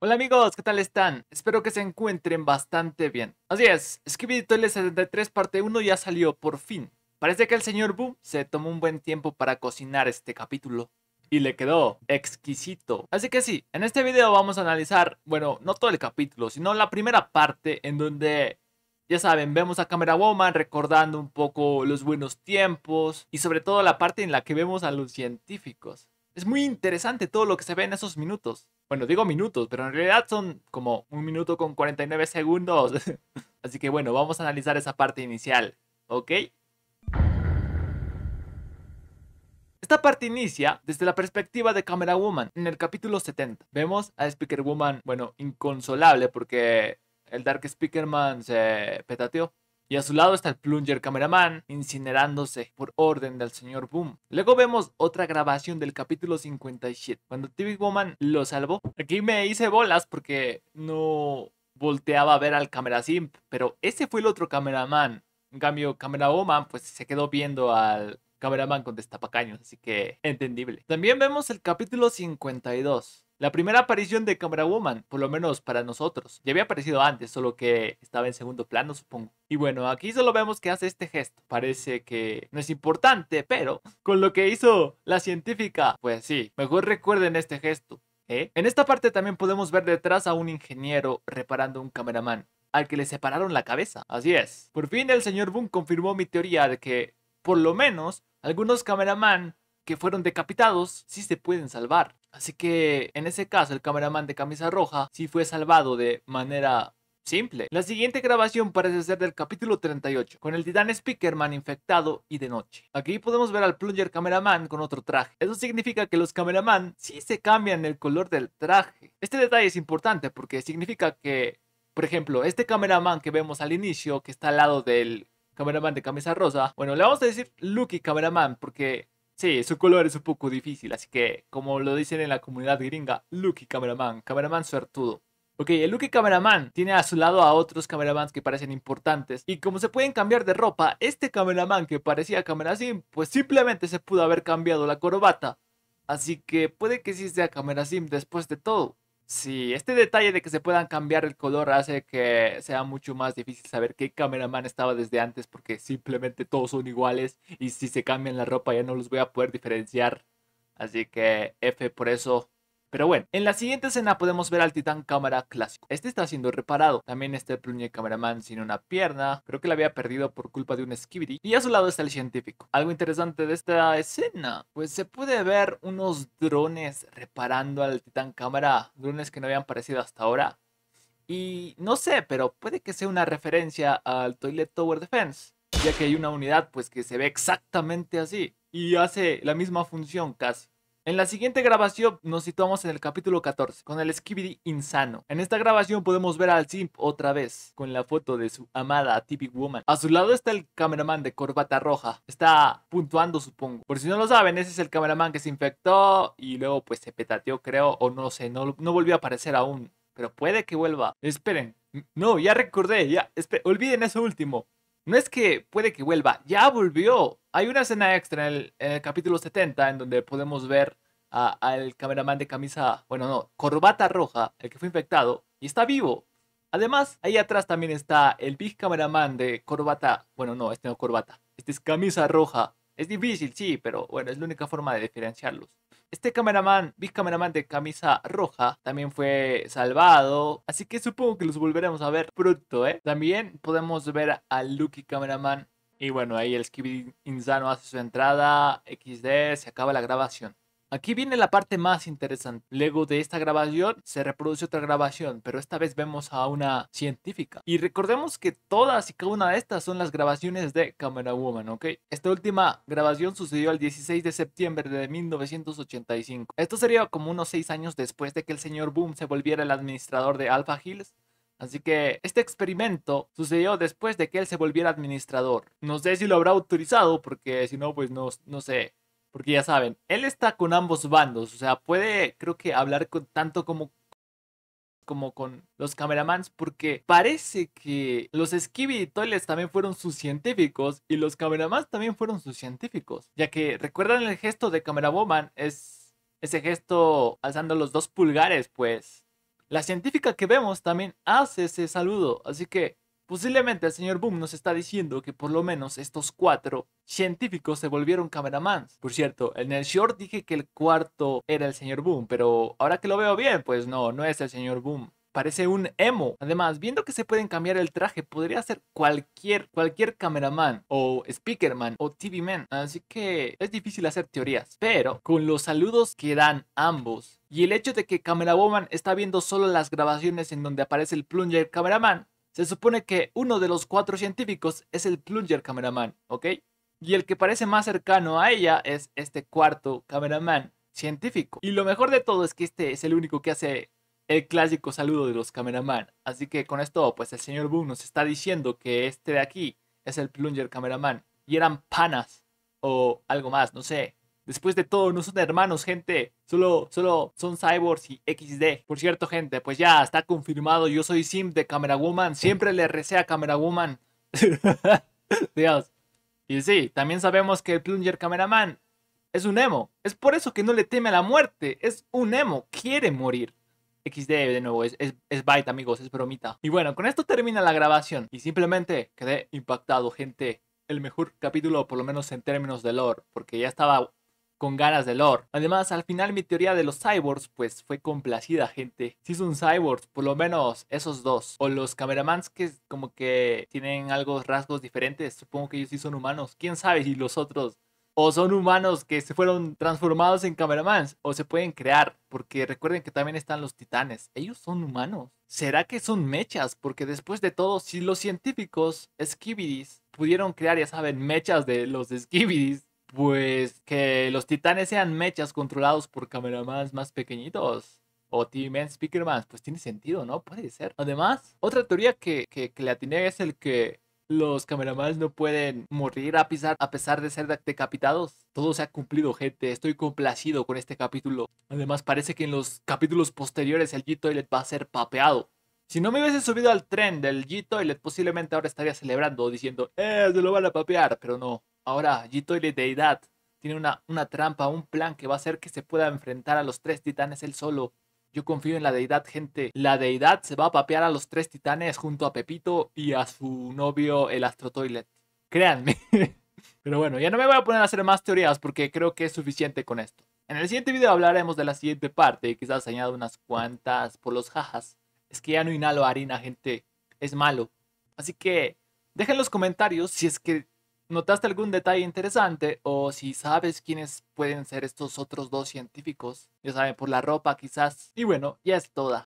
Hola amigos, ¿qué tal están? Espero que se encuentren bastante bien. Así es, Skibidi Toilet 73 parte 1 ya salió por fin. Parece que el señor Boom se tomó un buen tiempo para cocinar este capítulo. Y le quedó exquisito. Así que sí, en este video vamos a analizar, bueno, no todo el capítulo, sino la primera parte en donde, ya saben, vemos a Camera Woman recordando un poco los buenos tiempos y sobre todo la parte en la que vemos a los científicos. Es muy interesante todo lo que se ve en esos minutos. Bueno, digo minutos, pero en realidad son como un minuto con 49 segundos. Así que bueno, vamos a analizar esa parte inicial, ¿ok? Esta parte inicia desde la perspectiva de Camera Woman en el capítulo 70. Vemos a Speaker Woman, bueno, inconsolable porque el Dark Speakerman se petateó y a su lado está el plunger cameraman incinerándose por orden del señor Boom. Luego vemos otra grabación del capítulo 57, cuando TV Woman lo salvó. Aquí me hice bolas porque no volteaba a ver al Camera pero ese fue el otro cameraman. En cambio, Camera Woman pues se quedó viendo al cameraman con destapacaños, así que entendible. También vemos el capítulo 52, la primera aparición de Camera Woman, por lo menos para nosotros. Ya había aparecido antes, solo que estaba en segundo plano, supongo. Y bueno, aquí solo vemos que hace este gesto. Parece que no es importante, pero con lo que hizo la científica, pues sí, mejor recuerden este gesto. ¿eh? En esta parte también podemos ver detrás a un ingeniero reparando un cameraman, al que le separaron la cabeza. Así es. Por fin el señor Boon confirmó mi teoría de que, por lo menos, algunos cameraman que fueron decapitados sí se pueden salvar. Así que en ese caso el cameraman de camisa roja sí fue salvado de manera simple. La siguiente grabación parece ser del capítulo 38, con el titán Speakerman infectado y de noche. Aquí podemos ver al Plunger Cameraman con otro traje. Eso significa que los cameraman sí se cambian el color del traje. Este detalle es importante porque significa que, por ejemplo, este cameraman que vemos al inicio, que está al lado del cameraman de camisa rosa, bueno, le vamos a decir Lucky Cameraman porque Sí, su color es un poco difícil, así que, como lo dicen en la comunidad gringa, Lucky Cameraman, Cameraman suertudo. Ok, el Lucky Cameraman tiene a su lado a otros cameramans que parecen importantes. Y como se pueden cambiar de ropa, este cameraman que parecía Camerasim, pues simplemente se pudo haber cambiado la corbata. Así que puede que sí sea Camerasim después de todo. Sí, este detalle de que se puedan cambiar el color hace que sea mucho más difícil saber qué cameraman estaba desde antes porque simplemente todos son iguales y si se cambian la ropa ya no los voy a poder diferenciar. Así que F por eso. Pero bueno, en la siguiente escena podemos ver al titán cámara clásico. Este está siendo reparado. También está el pluñe cameraman sin una pierna. Creo que la había perdido por culpa de un skibidi. Y a su lado está el científico. Algo interesante de esta escena. Pues se puede ver unos drones reparando al titán cámara. Drones que no habían aparecido hasta ahora. Y no sé, pero puede que sea una referencia al Toilet Tower Defense. Ya que hay una unidad pues que se ve exactamente así. Y hace la misma función casi. En la siguiente grabación nos situamos en el capítulo 14, con el Skibidi insano. En esta grabación podemos ver al Simp otra vez, con la foto de su amada Tippy Woman. A su lado está el cameraman de corbata roja. Está puntuando, supongo. Por si no lo saben, ese es el cameraman que se infectó y luego pues se petateó, creo, o no sé, no, no volvió a aparecer aún. Pero puede que vuelva. Esperen. No, ya recordé, ya. Olviden eso último. No es que puede que vuelva, ya volvió. Hay una escena extra en el, capítulo 70 en donde podemos ver al cameraman de camisa, bueno, no, corbata roja, el que fue infectado, y está vivo. Además, ahí atrás también está el big cameraman de corbata, bueno, no, este no corbata, este es camisa roja. Es difícil, sí, pero bueno, es la única forma de diferenciarlos. Este cameraman, Big Cameraman de camisa roja, también fue salvado. Así que supongo que los volveremos a ver pronto, ¿eh? También podemos ver a Lucky Cameraman. Y bueno, ahí el Skibidi Insano hace su entrada. XD, se acaba la grabación. Aquí viene la parte más interesante. Luego de esta grabación se reproduce otra grabación, pero esta vez vemos a una científica. Y recordemos que todas y cada una de estas son las grabaciones de Camera Woman, ¿ok? Esta última grabación sucedió el 16 de septiembre de 1985. Esto sería como unos 6 años después de que el señor Boom se volviera el administrador de Alpha Hills Así que este experimento sucedió después de que él se volviera administrador. No sé si lo habrá autorizado, porque si no, pues no, no sé porque ya saben, él está con ambos bandos. O sea, puede, creo que hablar con tanto como como con los cameramans porque parece que los Skibidi Toilets también fueron sus científicos y los cameramans también fueron sus científicos, ya que recuerdan el gesto de Woman, es ese gesto alzando los dos pulgares, pues la científica que vemos también hace ese saludo, así que Posiblemente el señor Boom nos está diciendo que por lo menos estos cuatro científicos se volvieron cameramans. Por cierto, en el short dije que el cuarto era el señor Boom, pero ahora que lo veo bien, pues no, no es el señor Boom parece un emo. Además, viendo que se pueden cambiar el traje, podría ser cualquier, cualquier cameraman o speakerman o TV man. Así que es difícil hacer teorías. Pero con los saludos que dan ambos y el hecho de que Woman está viendo solo las grabaciones en donde aparece el plunger cameraman, se supone que uno de los cuatro científicos es el plunger cameraman, ¿ok? Y el que parece más cercano a ella es este cuarto cameraman científico. Y lo mejor de todo es que este es el único que hace el clásico saludo de los cameraman. Así que con esto, pues el señor Boom nos está diciendo que este de aquí es el plunger cameraman. Y eran panas o algo más, no sé. Después de todo, no son hermanos, gente. Solo, solo son cyborgs y XD. Por cierto, gente, pues ya está confirmado. Yo soy Sim de Camera Woman. Siempre le recé a Camera Woman. Dios. Y sí, también sabemos que el Plunger Cameraman es un emo. Es por eso que no le teme a la muerte. Es un emo. Quiere morir. XD de nuevo, es, es, es amigos, es bromita. Y bueno, con esto termina la grabación. Y simplemente quedé impactado, gente. El mejor capítulo, por lo menos en términos de lore. Porque ya estaba con ganas de lore. Además, al final mi teoría de los cyborgs pues fue complacida, gente. Si son cyborgs, por lo menos esos dos. O los cameramans que como que tienen algo, rasgos diferentes. Supongo que ellos sí son humanos. ¿Quién sabe si los otros o son humanos que se fueron transformados en cameramans o se pueden crear, porque recuerden que también están los titanes, ellos son humanos. ¿Será que son mechas? Porque después de todo, si los científicos Skibidis pudieron crear, ya saben, mechas de los Skibidis. Pues que los titanes sean mechas controlados por cameramans más pequeñitos o team man Speakerman, pues tiene sentido, ¿no? Puede ser. Además, otra teoría que, que, le atiné es el que los cameramans no pueden morir a, a pesar de ser decapitados. Todo se ha cumplido, gente. Estoy complacido con este capítulo. Además, parece que en los capítulos posteriores el G-Toilet va a ser papeado. Si no me hubiese subido al tren del G-Toilet, posiblemente ahora estaría celebrando diciendo, ¡eh, se lo van a papear! Pero no, Ahora, G-Toilet Deidad tiene una, trampa, un plan que va a hacer que se pueda enfrentar a los tres titanes él solo. Yo confío en la deidad, gente. La deidad se va a papear a los tres titanes junto a Pepito y a su novio, el Astro Toilet. Créanme. Pero bueno, ya no me voy a poner a hacer más teorías porque creo que es suficiente con esto. En el siguiente video hablaremos de la siguiente parte y quizás añado unas cuantas por los jajas. Es que ya no inhalo harina, gente. Es malo. Así que dejen los comentarios si es que ¿Notaste algún detalle interesante o si sabes quiénes pueden ser estos otros dos científicos? Ya saben, por la ropa quizás. Y bueno, ya es toda.